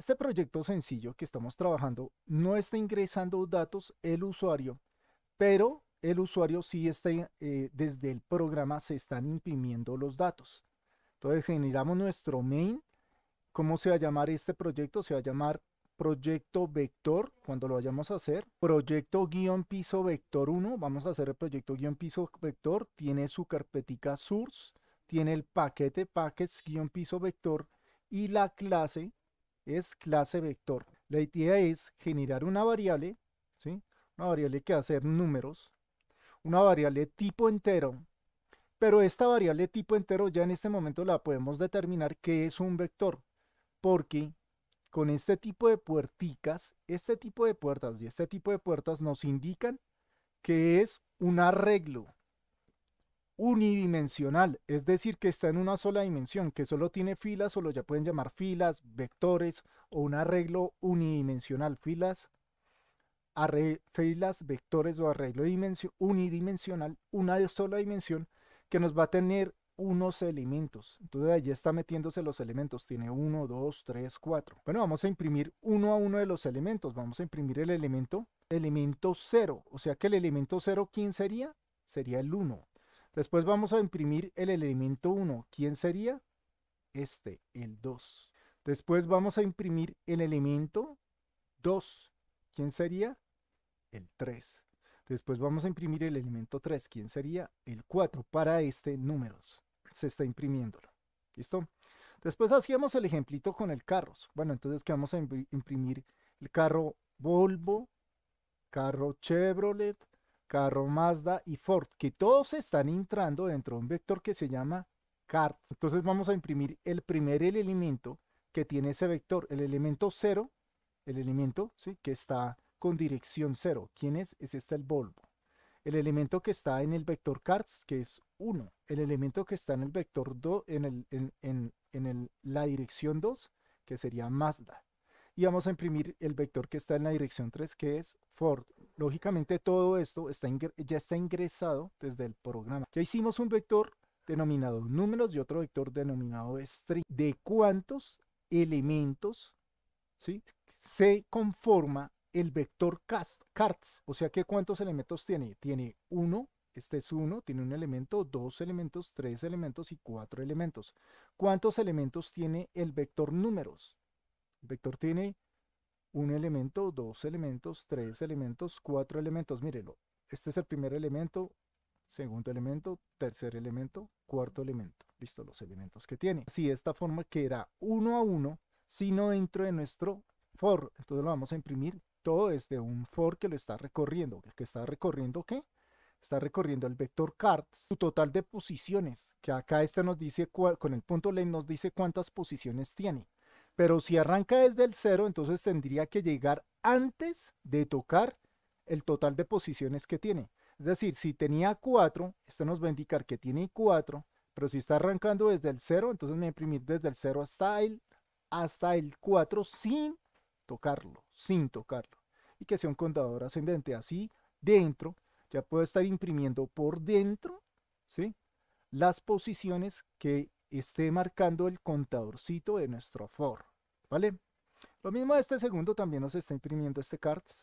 Este proyecto sencillo que estamos trabajando no está ingresando datos el usuario, pero el usuario sí está, eh, desde el programa se están imprimiendo los datos. Entonces generamos nuestro main. ¿Cómo se va a llamar este proyecto? Se va a llamar proyecto vector, cuando lo vayamos a hacer. Proyecto guión piso vector 1, vamos a hacer el proyecto guión piso vector. Tiene su carpetica source, tiene el paquete packets guión piso vector y la clase es clase vector. La idea es generar una variable, ¿sí? una variable que va a ser números, una variable tipo entero, pero esta variable tipo entero ya en este momento la podemos determinar que es un vector, porque con este tipo de puerticas, este tipo de puertas y este tipo de puertas nos indican que es un arreglo, unidimensional, es decir, que está en una sola dimensión, que solo tiene filas o lo ya pueden llamar filas, vectores o un arreglo unidimensional, filas, filas, vectores o arreglo unidimensional, una sola dimensión que nos va a tener unos elementos. Entonces allí está metiéndose los elementos. Tiene 1, 2, 3, 4. Bueno, vamos a imprimir uno a uno de los elementos. Vamos a imprimir el elemento, elemento 0. O sea que el elemento 0, ¿quién sería? Sería el 1. Después vamos a imprimir el elemento 1. ¿Quién sería? Este, el 2. Después vamos a imprimir el elemento 2. ¿Quién sería? El 3. Después vamos a imprimir el elemento 3. ¿Quién sería? El 4. Para este números. Se está imprimiéndolo. ¿Listo? Después hacíamos el ejemplito con el carro. Bueno, entonces que vamos a imprimir el carro Volvo, carro Chevrolet, Carro Mazda y Ford, que todos están entrando dentro de un vector que se llama cart. Entonces vamos a imprimir el primer elemento que tiene ese vector, el elemento 0, el elemento ¿sí? que está con dirección 0. ¿Quién es? Es este el Volvo. El elemento que está en el vector CARTS, que es 1. El elemento que está en el vector 2, en, en, la dirección 2, que sería Mazda. Y vamos a imprimir el vector que está en la dirección 3, que es Ford. Lógicamente todo esto está ya está ingresado desde el programa. Ya hicimos un vector denominado números y otro vector denominado string. ¿De cuántos elementos se conforma el vector cast, cards? O sea ¿qué cuántos elementos tiene. Tiene uno, este es uno, tiene un elemento, dos elementos, tres elementos y cuatro elementos. ¿Cuántos elementos tiene el vector números? El vector tiene un elemento, dos elementos, tres elementos, cuatro elementos. Mírelo, este es el primer elemento, segundo elemento, tercer elemento, cuarto elemento. Listo, los elementos que tiene. Si esta forma que era uno a uno, sino dentro de nuestro for, entonces lo vamos a imprimir todo desde un for que lo está recorriendo. ¿Que está recorriendo qué? Está recorriendo el vector cards, su total de posiciones, que acá este nos dice, con el punto len nos dice cuántas posiciones tiene. Pero si arranca desde el cero, entonces tendría que llegar antes de tocar el total de posiciones que tiene. Es decir, si tenía 4, esto nos va a indicar que tiene 4, pero si está arrancando desde el 0, entonces me va a imprimir desde el 0 hasta el, hasta el 4 sin tocarlo, sin tocarlo. Y que sea un contador ascendente. Así, dentro, ya puedo estar imprimiendo por dentro, ¿sí? Las posiciones que esté marcando el contadorcito de nuestro for. ¿Vale? Lo mismo este segundo también nos está imprimiendo este cards.